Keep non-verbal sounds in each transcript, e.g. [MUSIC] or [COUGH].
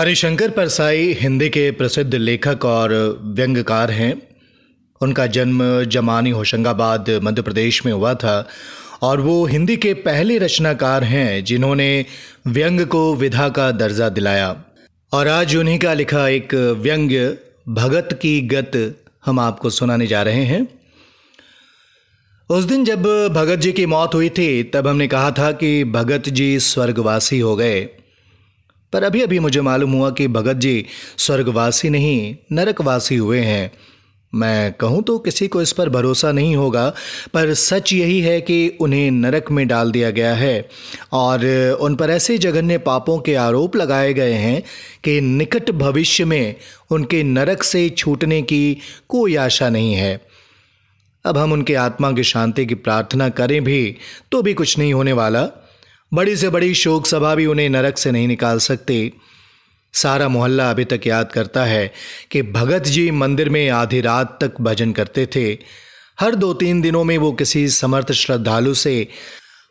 हरिशंकर परसाई हिंदी के प्रसिद्ध लेखक और व्यंग्यकार हैं उनका जन्म जमानी होशंगाबाद मध्य प्रदेश में हुआ था और वो हिंदी के पहले रचनाकार हैं जिन्होंने व्यंग को विधा का दर्जा दिलाया और आज उन्हीं का लिखा एक व्यंग्य भगत की गत हम आपको सुनाने जा रहे हैं उस दिन जब भगत जी की मौत हुई थी तब हमने कहा था कि भगत जी स्वर्गवासी हो गए पर अभी अभी मुझे मालूम हुआ कि भगत जी स्वर्गवासी नहीं नरकवासी हुए हैं मैं कहूँ तो किसी को इस पर भरोसा नहीं होगा पर सच यही है कि उन्हें नरक में डाल दिया गया है और उन पर ऐसे जघन्य पापों के आरोप लगाए गए हैं कि निकट भविष्य में उनके नरक से छूटने की कोई आशा नहीं है अब हम उनके आत्मा की शांति की प्रार्थना करें भी तो भी कुछ नहीं होने वाला बड़ी से बड़ी शोक सभा भी उन्हें नरक से नहीं निकाल सकते सारा मोहल्ला अभी तक याद करता है कि भगत जी मंदिर में आधी रात तक भजन करते थे हर दो तीन दिनों में वो किसी समर्थ श्रद्धालु से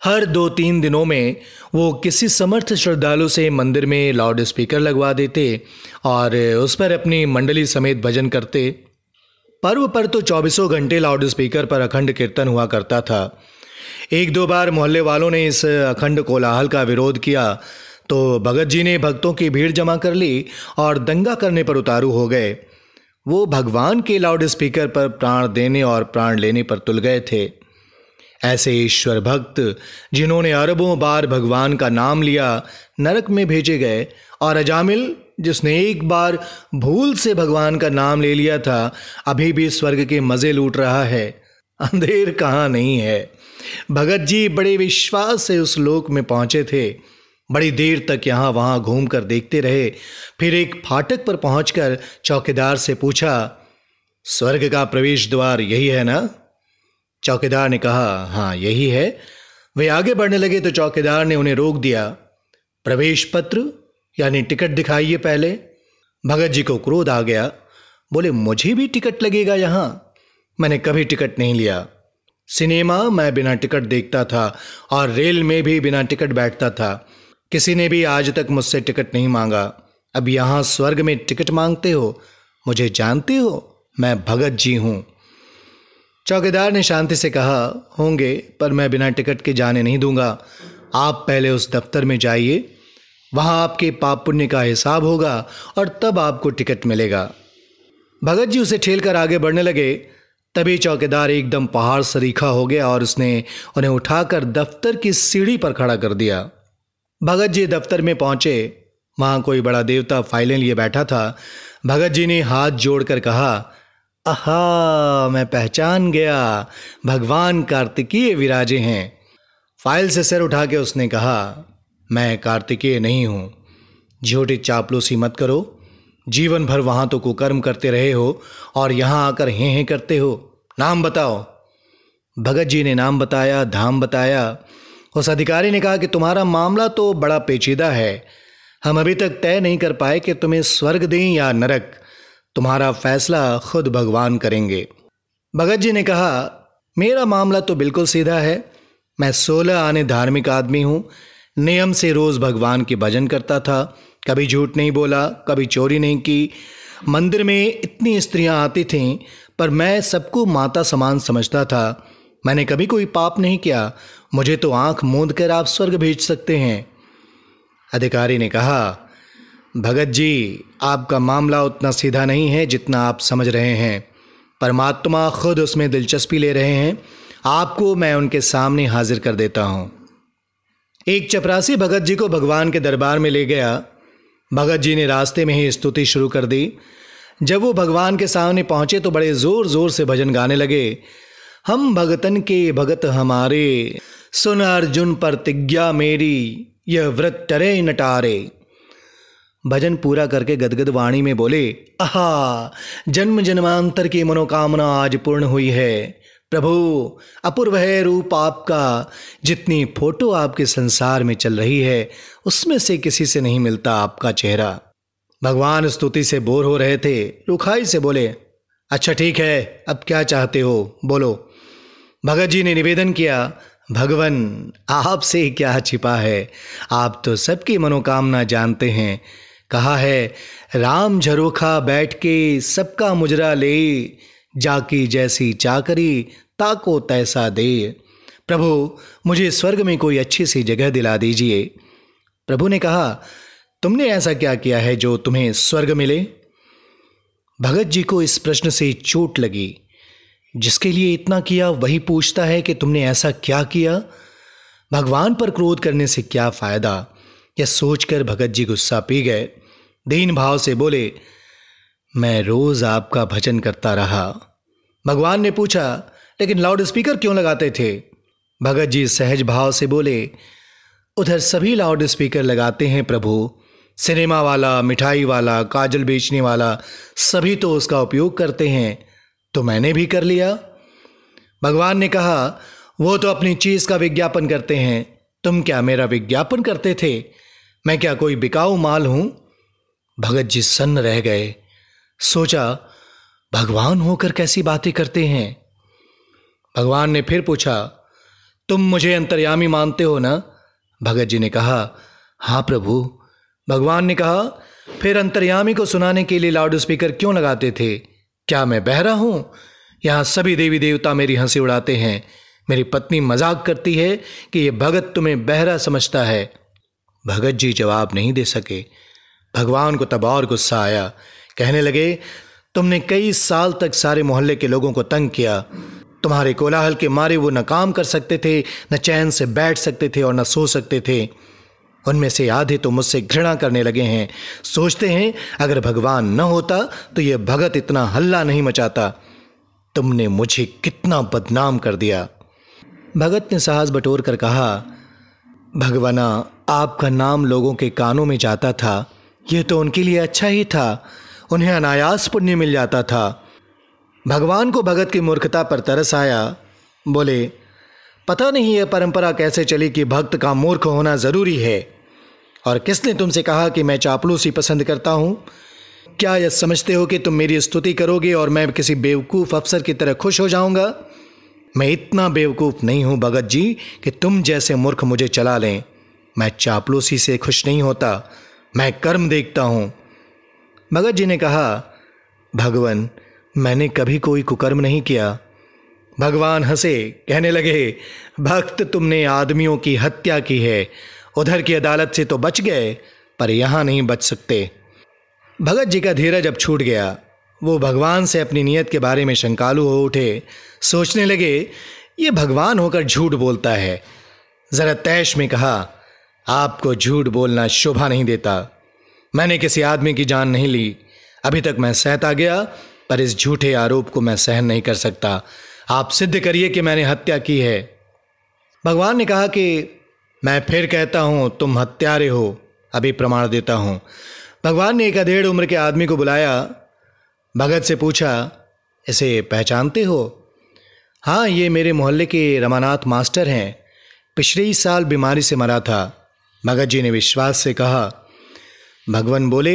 हर दो तीन दिनों में वो किसी समर्थ श्रद्धालु से मंदिर में लाउड स्पीकर लगवा देते और उस पर अपनी मंडली समेत भजन करते पर्व पर तो चौबीसों घंटे लाउड स्पीकर पर अखंड कीर्तन हुआ करता था एक दो बार मोहल्ले वालों ने इस अखंड कोलाहल का विरोध किया तो भगत जी ने भक्तों की भीड़ जमा कर ली और दंगा करने पर उतारू हो गए वो भगवान के लाउड स्पीकर पर प्राण देने और प्राण लेने पर तुल गए थे ऐसे ईश्वर भक्त जिन्होंने अरबों बार भगवान का नाम लिया नरक में भेजे गए और अजामिल जिसने एक बार भूल से भगवान का नाम ले लिया था अभी भी स्वर्ग के मज़े लूट रहा है अंधेर कहाँ नहीं है भगत जी बड़े विश्वास से उस लोक में पहुंचे थे बड़ी देर तक यहाँ वहाँ घूमकर देखते रहे फिर एक फाटक पर पहुंचकर चौकीदार से पूछा स्वर्ग का प्रवेश द्वार यही है ना चौकीदार ने कहा हाँ यही है वे आगे बढ़ने लगे तो चौकीदार ने उन्हें रोक दिया प्रवेश पत्र यानी टिकट दिखाइए पहले भगत जी को क्रोध आ गया बोले मुझे भी टिकट लगेगा यहाँ मैंने कभी टिकट नहीं लिया सिनेमा मैं बिना टिकट देखता था और रेल में भी बिना टिकट बैठता था किसी ने भी आज तक मुझसे टिकट नहीं मांगा अब यहाँ स्वर्ग में टिकट मांगते हो मुझे जानते हो मैं भगत जी हूँ चौकीदार ने शांति से कहा होंगे पर मैं बिना टिकट के जाने नहीं दूंगा आप पहले उस दफ्तर में जाइए वहाँ आपके पाप पुण्य का हिसाब होगा और तब आपको टिकट मिलेगा भगत जी उसे ठेल कर आगे बढ़ने लगे तभी चौकीदार एकदम पहाड़ सरीखा हो गया और उसने उन्हें उठाकर दफ्तर की सीढ़ी पर खड़ा कर दिया भगत जी दफ्तर में पहुंचे वहां कोई बड़ा देवता फाइलें लिए बैठा था भगत जी ने हाथ जोड़कर कहा आहा मैं पहचान गया भगवान कार्तिकीय विराजे हैं फाइल से सिर उठा के उसने कहा मैं कार्तिकीय नहीं हूं झूठी चापलूसी मत करो जीवन भर वहां तो कुकर्म करते रहे हो और यहां आकर हे हे करते हो नाम बताओ भगत जी ने नाम बताया धाम बताया उस अधिकारी ने कहा कि तुम्हारा मामला तो बड़ा पेचीदा है हम अभी तक तय नहीं कर पाए कि तुम्हें स्वर्ग दें या नरक तुम्हारा फैसला खुद भगवान करेंगे भगत जी ने कहा मेरा मामला तो बिल्कुल सीधा है मैं सोलह आने धार्मिक आदमी हूँ नियम से रोज़ भगवान के भजन करता था कभी झूठ नहीं बोला कभी चोरी नहीं की मंदिर में इतनी स्त्रियां आती थीं पर मैं सबको माता समान समझता था मैंने कभी कोई पाप नहीं किया मुझे तो आंख मूंद कर आप स्वर्ग भेज सकते हैं अधिकारी ने कहा भगत जी आपका मामला उतना सीधा नहीं है जितना आप समझ रहे हैं परमात्मा खुद उसमें दिलचस्पी ले रहे हैं आपको मैं उनके सामने हाजिर कर देता हूं एक चपरासी भगत जी को भगवान के दरबार में ले गया भगत जी ने रास्ते में ही स्तुति शुरू कर दी जब वो भगवान के सामने पहुंचे तो बड़े जोर जोर से भजन गाने लगे हम भगतन के भगत हमारे सुन अर्जुन प्रतिज्ञा मेरी यह व्रत टरे नटारे भजन पूरा करके गदगद वाणी में बोले आहा जन्म जन्मांतर की मनोकामना आज पूर्ण हुई है प्रभु अपूर्व है रूप आपका जितनी फोटो आपके संसार में चल रही है उसमें से किसी से नहीं मिलता आपका चेहरा भगवान स्तुति से बोर हो रहे थे रुखाई से बोले अच्छा ठीक है अब क्या चाहते हो बोलो भगत जी ने निवेदन किया भगवान आपसे क्या छिपा है आप तो सबकी मनोकामना जानते हैं कहा है राम झरोखा बैठ के सबका मुजरा ले जाकी जैसी चाकरी ताको तैसा दे प्रभु मुझे स्वर्ग में कोई अच्छी सी जगह दिला दीजिए प्रभु ने कहा तुमने ऐसा क्या किया है जो तुम्हें स्वर्ग मिले भगत जी को इस प्रश्न से चोट लगी जिसके लिए इतना किया वही पूछता है कि तुमने ऐसा क्या किया भगवान पर क्रोध करने से क्या फायदा यह सोचकर भगत जी गुस्सा पी गए दीन भाव से बोले मैं रोज आपका भजन करता रहा भगवान ने पूछा लेकिन लाउड स्पीकर क्यों लगाते थे भगत जी सहज भाव से बोले उधर सभी लाउड स्पीकर लगाते हैं प्रभु सिनेमा वाला मिठाई वाला काजल बेचने वाला सभी तो उसका उपयोग करते हैं तो मैंने भी कर लिया भगवान ने कहा वो तो अपनी चीज़ का विज्ञापन करते हैं तुम क्या मेरा विज्ञापन करते थे मैं क्या कोई बिकाऊ माल हूँ भगत जी सन्न रह गए सोचा भगवान होकर कैसी बातें करते हैं भगवान ने फिर पूछा तुम मुझे अंतर्यामी मानते हो ना भगत जी ने कहा हाँ प्रभु भगवान ने कहा फिर अंतर्यामी को सुनाने के लिए लाउड स्पीकर क्यों लगाते थे क्या मैं बहरा हूं यहां सभी देवी देवता मेरी हंसी उड़ाते हैं मेरी पत्नी मजाक करती है कि ये भगत तुम्हें बहरा समझता है भगत जी जवाब नहीं दे सके भगवान को तब और गुस्सा आया कहने लगे तुमने कई साल तक सारे मोहल्ले के लोगों को तंग किया तुम्हारे कोलाहल के मारे वो न काम कर सकते थे न चैन से बैठ सकते थे और न सो सकते थे उनमें से आधे तो मुझसे घृणा करने लगे हैं सोचते हैं अगर भगवान न होता तो यह भगत इतना हल्ला नहीं मचाता तुमने मुझे कितना बदनाम कर दिया भगत ने साहस बटोर कर कहा भगवाना आपका नाम लोगों के कानों में जाता था यह तो उनके लिए अच्छा ही था उन्हें अनायास पुण्य मिल जाता था भगवान को भगत की मूर्खता पर तरस आया बोले पता नहीं यह परंपरा कैसे चली कि भक्त का मूर्ख होना ज़रूरी है और किसने तुमसे कहा कि मैं चापलूसी पसंद करता हूँ क्या यह समझते हो कि तुम मेरी स्तुति करोगे और मैं किसी बेवकूफ़ अफसर की तरह खुश हो जाऊंगा मैं इतना बेवकूफ़ नहीं हूँ भगत जी कि तुम जैसे मूर्ख मुझे चला लें मैं चापलूसी से खुश नहीं होता मैं कर्म देखता हूँ भगत जी ने कहा भगवान मैंने कभी कोई कुकर्म नहीं किया भगवान हंसे कहने लगे भक्त तुमने आदमियों की हत्या की है उधर की अदालत से तो बच गए पर यहाँ नहीं बच सकते भगत जी का धीरज अब छूट गया वो भगवान से अपनी नियत के बारे में शंकालु हो उठे सोचने लगे ये भगवान होकर झूठ बोलता है ज़रा तैश में कहा आपको झूठ बोलना शोभा नहीं देता मैंने किसी आदमी की जान नहीं ली अभी तक मैं सहता गया पर इस झूठे आरोप को मैं सहन नहीं कर सकता आप सिद्ध करिए कि मैंने हत्या की है भगवान ने कहा कि मैं फिर कहता हूँ तुम हत्यारे हो अभी प्रमाण देता हूँ भगवान ने एक अधेड़ उम्र के आदमी को बुलाया भगत से पूछा इसे पहचानते हो हाँ ये मेरे मोहल्ले के रमानाथ मास्टर हैं पिछले ही साल बीमारी से मरा था भगत जी ने विश्वास से कहा भगवान बोले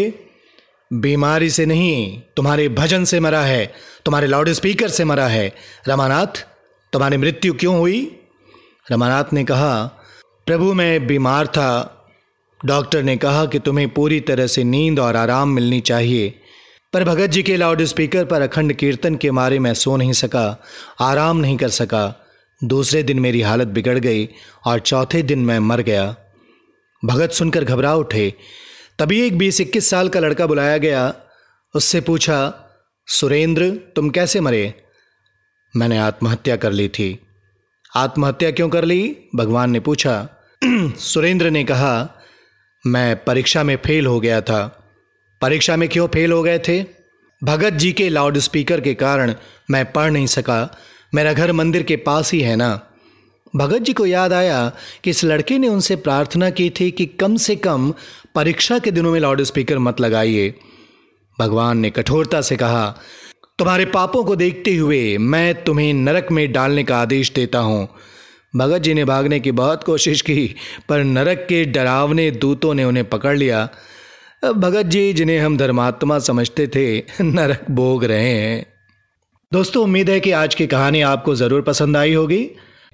बीमारी से नहीं तुम्हारे भजन से मरा है तुम्हारे लाउड स्पीकर से मरा है रमानाथ तुम्हारी मृत्यु क्यों हुई रमानाथ ने कहा प्रभु मैं बीमार था डॉक्टर ने कहा कि तुम्हें पूरी तरह से नींद और आराम मिलनी चाहिए पर भगत जी के लाउड स्पीकर पर अखंड कीर्तन के मारे मैं सो नहीं सका आराम नहीं कर सका दूसरे दिन मेरी हालत बिगड़ गई और चौथे दिन मैं मर गया भगत सुनकर घबरा उठे तभी एक बीस इक्कीस साल का लड़का बुलाया गया उससे पूछा सुरेंद्र तुम कैसे मरे मैंने आत्महत्या कर ली थी आत्महत्या क्यों कर ली भगवान ने पूछा [CLEARS THROAT] सुरेंद्र ने कहा मैं परीक्षा में फेल हो गया था परीक्षा में क्यों फेल हो गए थे भगत जी के लाउड स्पीकर के कारण मैं पढ़ नहीं सका मेरा घर मंदिर के पास ही है ना भगत जी को याद आया कि इस लड़के ने उनसे प्रार्थना की थी कि कम से कम परीक्षा के दिनों में लाउड स्पीकर मत लगाइए भगवान ने कठोरता से कहा तुम्हारे पापों को देखते हुए मैं तुम्हें नरक में डालने का आदेश देता हूँ भगत जी ने भागने की बहुत कोशिश की पर नरक के डरावने दूतों ने उन्हें पकड़ लिया भगत जी जिन्हें हम धर्मात्मा समझते थे नरक भोग रहे हैं दोस्तों उम्मीद है कि आज की कहानी आपको ज़रूर पसंद आई होगी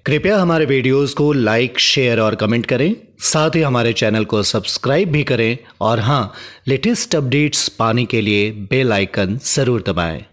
कृपया हमारे वीडियोस को लाइक शेयर और कमेंट करें साथ ही हमारे चैनल को सब्सक्राइब भी करें और हाँ लेटेस्ट अपडेट्स पाने के लिए बेल आइकन ज़रूर दबाएं